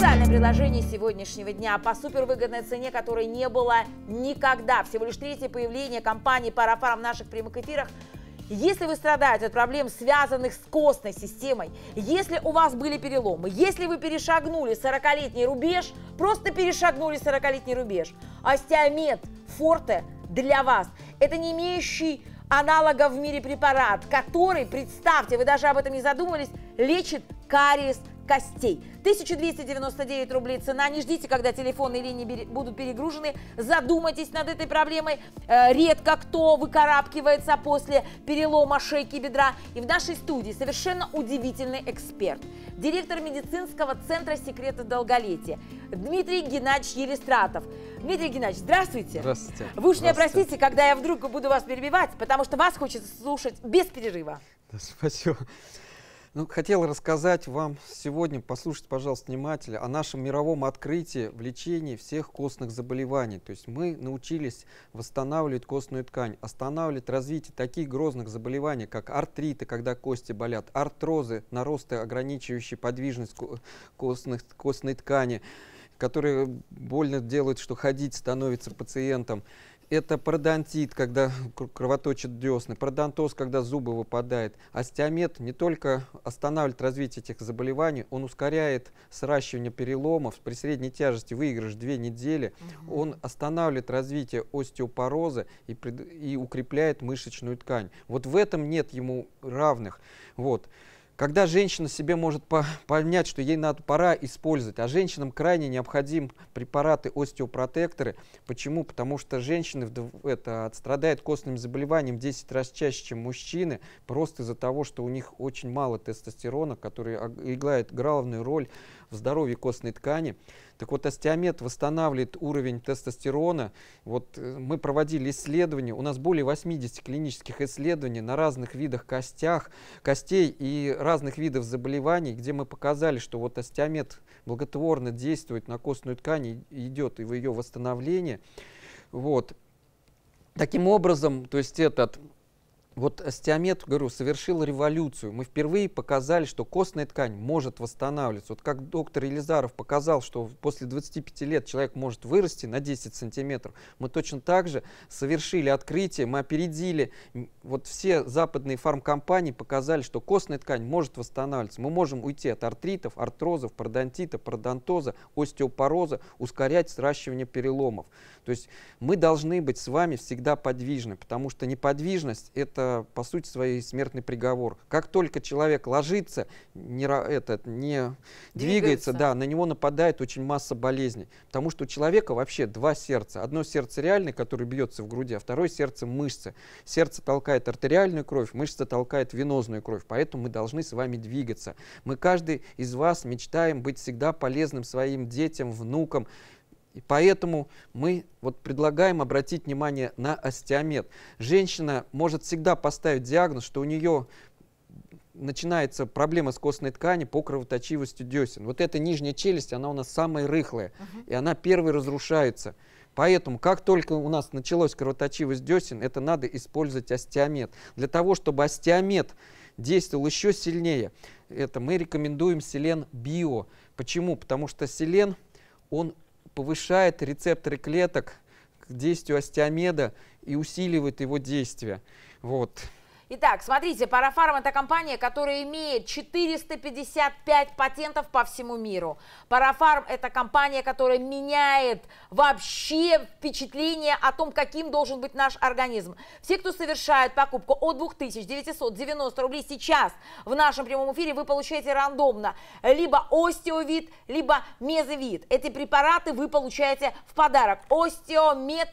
Специальное предложение сегодняшнего дня по супервыгодной цене, которой не было никогда. Всего лишь третье появление компании «Парафарм» в наших прямых эфирах. Если вы страдаете от проблем, связанных с костной системой, если у вас были переломы, если вы перешагнули 40-летний рубеж, просто перешагнули 40-летний рубеж, остеомед форте для вас – это не имеющий аналога в мире препарат, который, представьте, вы даже об этом не задумывались, лечит кариес, костей. 1299 рублей цена. Не ждите, когда телефонные линии будут перегружены. Задумайтесь над этой проблемой. Э, редко кто выкарабкивается после перелома шейки бедра. И в нашей студии совершенно удивительный эксперт. Директор медицинского центра секрета долголетия Дмитрий Геннадьевич Елистратов. Дмитрий Геннадьевич, здравствуйте. Здравствуйте. Вы уж не простите, когда я вдруг буду вас перебивать, потому что вас хочется слушать без перерыва. Да, спасибо. Ну, хотел рассказать вам сегодня, послушать, пожалуйста, внимательно, о нашем мировом открытии в лечении всех костных заболеваний. То есть мы научились восстанавливать костную ткань, останавливать развитие таких грозных заболеваний, как артриты, когда кости болят, артрозы, наросты, ограничивающие подвижность костных, костной ткани, которые больно делают, что ходить становится пациентом это пародонтит, когда кровоточат десны, пародонтоз, когда зубы выпадают. Остеомет не только останавливает развитие этих заболеваний, он ускоряет сращивание переломов при средней тяжести выигрыш две недели. Угу. Он останавливает развитие остеопороза и, пред... и укрепляет мышечную ткань. Вот в этом нет ему равных. Вот. Когда женщина себе может понять, что ей надо пора использовать, а женщинам крайне необходим препараты остеопротекторы. Почему? Потому что женщины это, страдают костным заболеванием в 10 раз чаще, чем мужчины, просто из-за того, что у них очень мало тестостерона, который играет главную роль в здоровье костной ткани. Так вот, остеомет восстанавливает уровень тестостерона. Вот э, мы проводили исследования, у нас более 80 клинических исследований на разных видах костях, костей и разных видов заболеваний, где мы показали, что вот остеомет благотворно действует на костную ткань, идет и в ее восстановление. Вот. Таким образом, то есть этот вот остеомет, говорю, совершил революцию. Мы впервые показали, что костная ткань может восстанавливаться. Вот как доктор Елизаров показал, что после 25 лет человек может вырасти на 10 сантиметров, мы точно так же совершили открытие, мы опередили. Вот все западные фармкомпании показали, что костная ткань может восстанавливаться. Мы можем уйти от артритов, артрозов, пародонтита, пародонтоза, остеопороза, ускорять сращивание переломов. То есть мы должны быть с вами всегда подвижны, потому что неподвижность – это Э, по сути своей, смертный приговор. Как только человек ложится, не, этот, не двигается, двигается, да, на него нападает очень масса болезней. Потому что у человека вообще два сердца. Одно сердце реальное, которое бьется в груди, а второе сердце мышцы. Сердце толкает артериальную кровь, мышца толкает венозную кровь. Поэтому мы должны с вами двигаться. Мы каждый из вас мечтаем быть всегда полезным своим детям, внукам, и поэтому мы вот предлагаем обратить внимание на остеомет. Женщина может всегда поставить диагноз, что у нее начинается проблема с костной ткани по кровоточивости десен. Вот эта нижняя челюсть, она у нас самая рыхлая, угу. и она первой разрушается. Поэтому, как только у нас началась кровоточивость десен, это надо использовать остеомет. Для того, чтобы остеомет действовал еще сильнее, это мы рекомендуем селен био. Почему? Потому что селен, он повышает рецепторы клеток к действию остеомеда и усиливает его действие. Вот. Итак, смотрите, Parafarm это компания, которая имеет 455 патентов по всему миру. Parafarm это компания, которая меняет вообще впечатление о том, каким должен быть наш организм. Все, кто совершает покупку от 2990 рублей сейчас в нашем прямом эфире, вы получаете рандомно либо остеовид, либо мезовид. Эти препараты вы получаете в подарок. Остеомед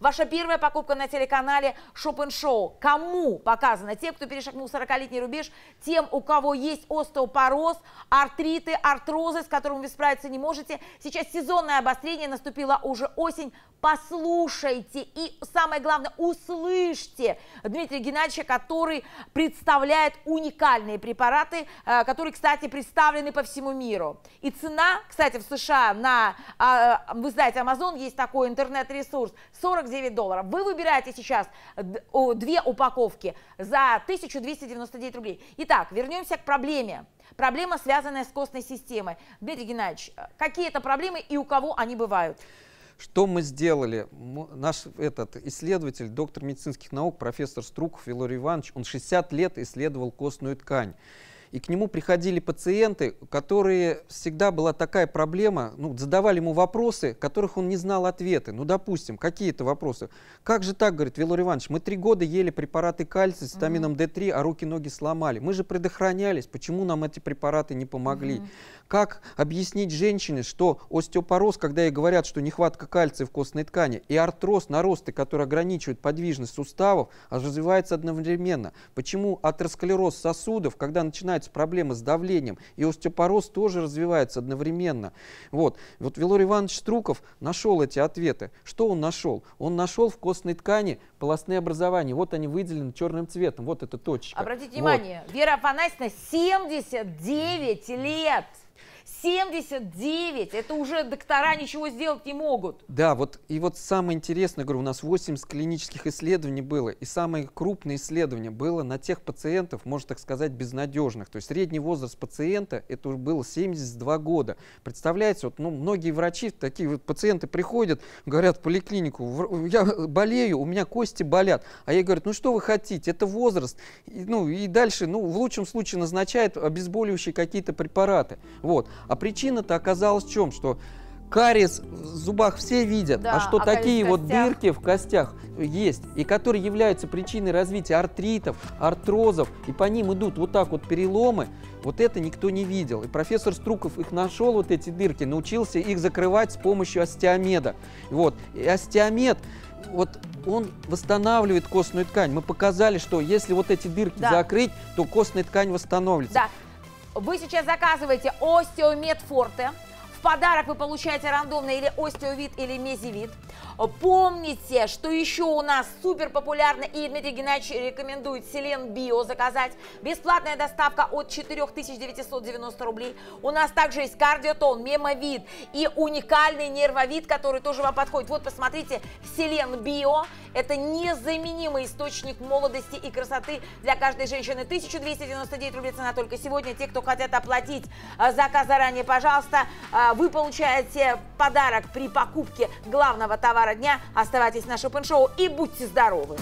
Ваша первая покупка на телеканале Шопен Шоу. Кому показано. Тем, кто перешагнул 40-летний рубеж, тем, у кого есть остеопороз, артриты, артрозы, с которым вы справиться не можете. Сейчас сезонное обострение, наступила уже осень. Послушайте и, самое главное, услышьте Дмитрия Геннадьевича, который представляет уникальные препараты, э, которые, кстати, представлены по всему миру. И цена, кстати, в США на, а, вы знаете, Amazon есть такой интернет-ресурс, 49 долларов. Вы выбираете сейчас две упаковки рублей, за 1299 рублей. Итак, вернемся к проблеме. Проблема, связанная с костной системой. Дмитрий Геннадьевич, э, какие это проблемы и у кого они бывают? Что мы сделали? Наш этот исследователь, доктор медицинских наук, профессор Струков Вилорий Иванович, он 60 лет исследовал костную ткань и к нему приходили пациенты, которые всегда была такая проблема, ну, задавали ему вопросы, которых он не знал ответы. Ну, допустим, какие-то вопросы. Как же так, говорит Вилор Иванович, мы три года ели препараты кальция с витамином D3, а руки-ноги сломали. Мы же предохранялись, почему нам эти препараты не помогли? Как объяснить женщине, что остеопороз, когда ей говорят, что нехватка кальция в костной ткани, и артроз, наросты, которые ограничивают подвижность суставов, а развивается одновременно? Почему атеросклероз сосудов, когда начинает начинаются проблемы с давлением, и остеопороз тоже развивается одновременно. Вот, вот Вилор Иванович Струков нашел эти ответы. Что он нашел? Он нашел в костной ткани полостные образования. Вот они выделены черным цветом. Вот эта точка. Обратите внимание, вот. Вера Афанасьевна 79 лет. 79! Это уже доктора ничего сделать не могут. Да, вот и вот самое интересное, говорю, у нас 80 клинических исследований было, и самое крупное исследование было на тех пациентов, можно так сказать, безнадежных. То есть средний возраст пациента это уже было 72 года. Представляете, вот, ну, многие врачи, такие вот пациенты приходят, говорят в поликлинику, я болею, у меня кости болят. А я говорю, ну что вы хотите, это возраст. И, ну и дальше, ну в лучшем случае назначает обезболивающие какие-то препараты. Вот. А причина-то оказалась в чем? Что карис в зубах все видят, да, а что а такие вот дырки в костях есть, и которые являются причиной развития артритов, артрозов, и по ним идут вот так вот переломы, вот это никто не видел. И профессор Струков их нашел, вот эти дырки, научился их закрывать с помощью остеомеда. Вот. И остеомед, вот он восстанавливает костную ткань. Мы показали, что если вот эти дырки да. закрыть, то костная ткань восстановится. Да. Вы сейчас заказываете остеомед форте подарок вы получаете рандомно или остеовид, или мезивит. Помните, что еще у нас супер популярно, и Дмитрий Геннадьевич рекомендует Селен Био заказать. Бесплатная доставка от 4990 рублей. У нас также есть кардиотон, мемовид и уникальный нервовид, который тоже вам подходит. Вот, посмотрите, Селен Био. Это незаменимый источник молодости и красоты для каждой женщины. 1299 рублей цена только сегодня. Те, кто хотят оплатить э, заказ заранее, пожалуйста, э, вы получаете подарок при покупке главного товара дня. Оставайтесь на Шопен Шоу и будьте здоровы!